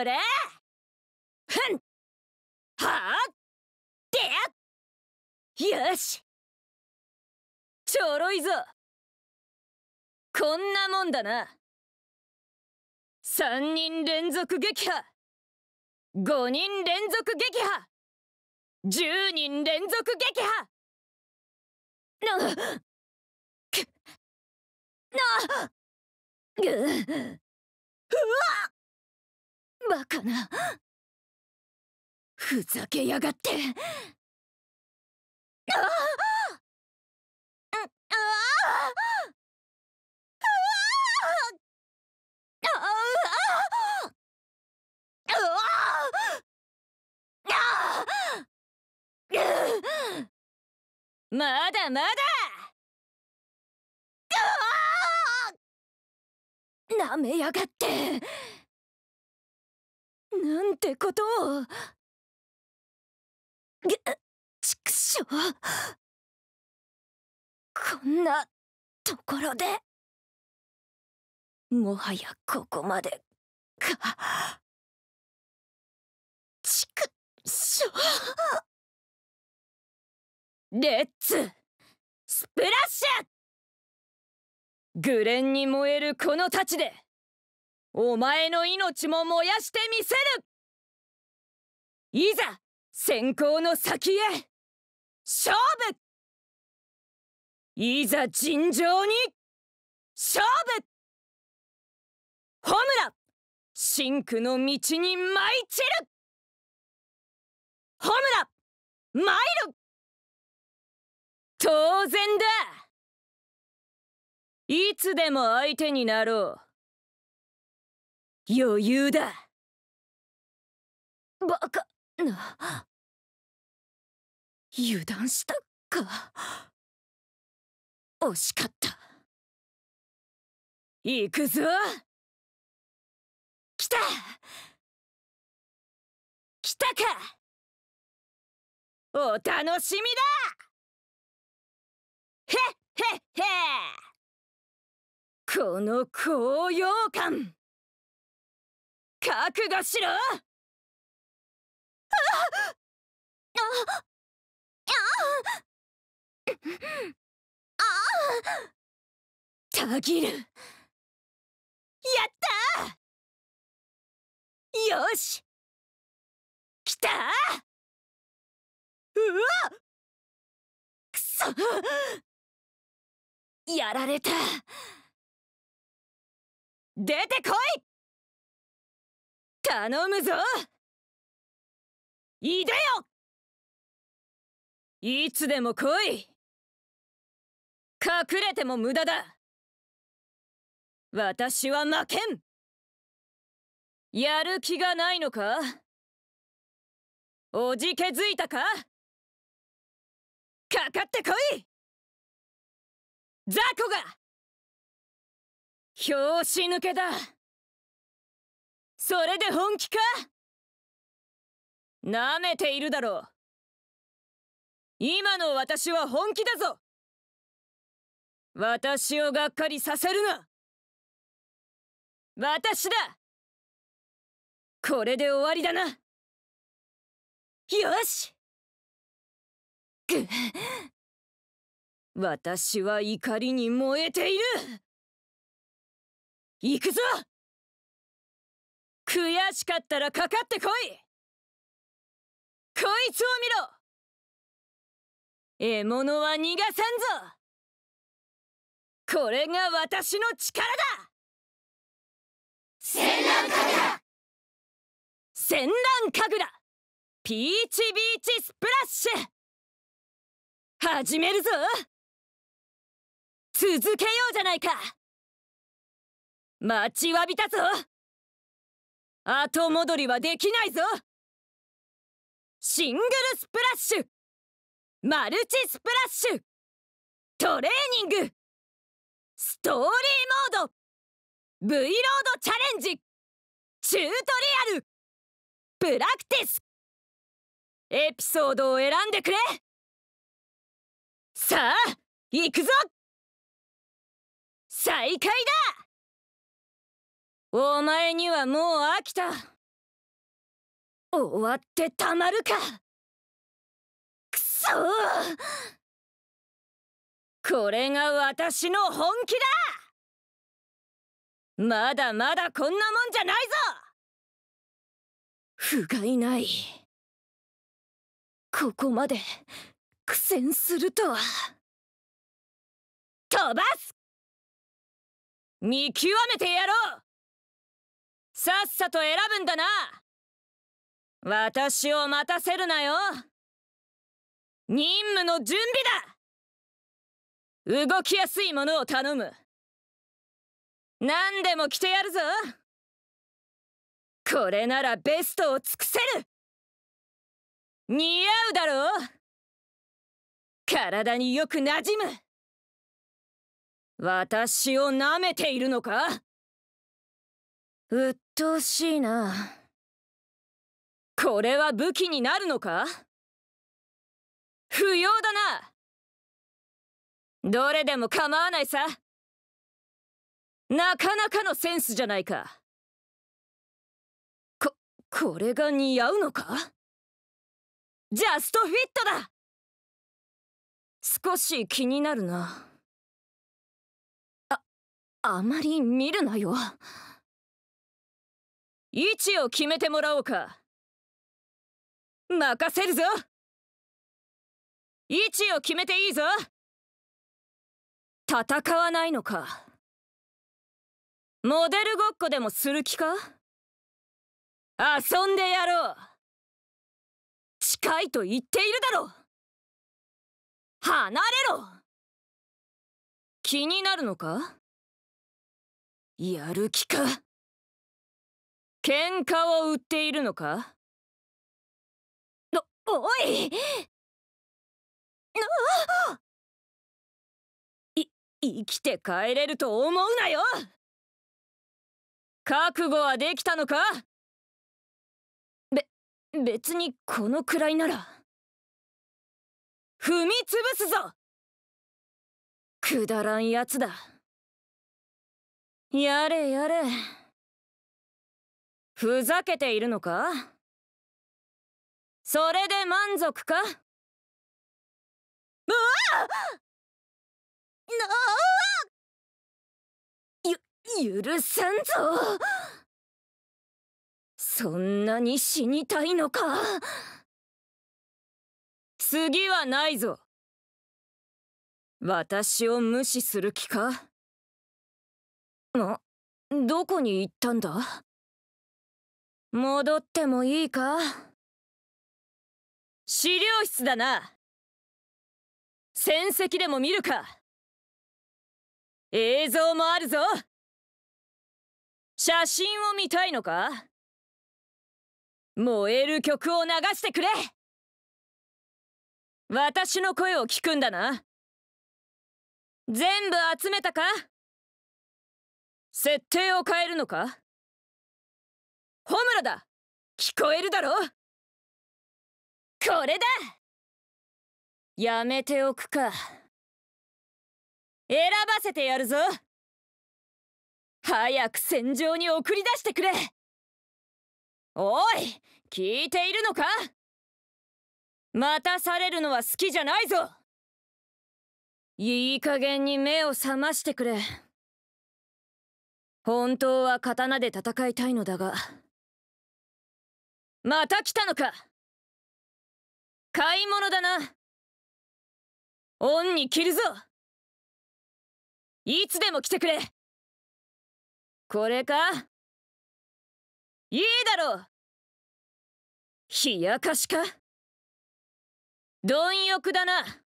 うれふんはあでやよしちょろいぞこんなもんだな三人連続撃破五人連続撃破十人連続撃破なくなうわっバカなふざけやがってまだまだなめやがってなんてことをげちくしょうこんなところでもはやここまでかちくしょうレッツスプラッシュグレンに燃えるこの太刀でお前の命も燃やしてみせるいざ先行の先へ勝負いざ尋常に勝負ホムラ真紅の道に舞い散るホムラ参る当然だいつでも相手になろう余裕だバカな油断したか惜しかった行くぞ来た来たかお楽しみだへっへっへこの高揚感覚悟しろあああたぎるやったよしきたうわくそやられた出てこい頼むぞいでよいつでも来い隠れても無駄だ私は負けんやる気がないのかおじけづいたかかかってこい雑魚が拍子抜けだそれで本気かなめているだろう今の私は本気だぞ私をがっかりさせるな私だこれで終わりだなよし私は怒りに燃えている行くぞ悔しかったらかかってこいこいつを見ろ獲物は逃がさんぞこれが私の力だ戦乱神楽戦乱家具ピーチビーチスプラッシュ始めるぞ続けようじゃないか待ちわびたぞ後戻りはできないぞシングルスプラッシュマルチスプラッシュトレーニングストーリーモード V ロードチャレンジチュートリアルプラクティスエピソードを選んでくれさあ行くぞ再開だお前にはもう飽きた終わってたまるかくそこれが私の本気だまだまだこんなもんじゃないぞ不甲斐ないここまで苦戦するとは飛ばす見極めてやろうさっさと選ぶんだな私を待たせるなよ任務の準備だ動きやすいものを頼む何でも着てやるぞこれならベストを尽くせる似合うだろう体によくなじむ私をなめているのかとうしいなこれは武器になるのか不要だなどれでも構わないさなかなかのセンスじゃないかここれが似合うのかジャストフィットだ少し気になるなああまり見るなよ。位置を決めてもらおうか任せるぞ位置を決めていいぞ戦わないのかモデルごっこでもする気か遊んでやろう近いと言っているだろ離れろ気になるのかやる気か喧嘩を売っているのかおおいい生きて帰れると思うなよ覚悟はできたのかべ別にこのくらいなら踏みつぶすぞくだらんやつだやれやれ。ふざけているのかそれで満足かうわゆ許さんぞそんなに死にたいのか次はないぞ私を無視する気かあどこに行ったんだ戻ってもいいか資料室だな戦績でも見るか映像もあるぞ写真を見たいのか燃える曲を流してくれ私の声を聞くんだな全部集めたか設定を変えるのかホムラだ聞こえるだろこれだやめておくか選ばせてやるぞ早く戦場に送り出してくれおい聞いているのか待たされるのは好きじゃないぞいい加減に目を覚ましてくれ本当は刀で戦いたいのだがまた来たのか買い物だな恩に着るぞいつでも来てくれこれかいいだろう冷やかしか貪欲だな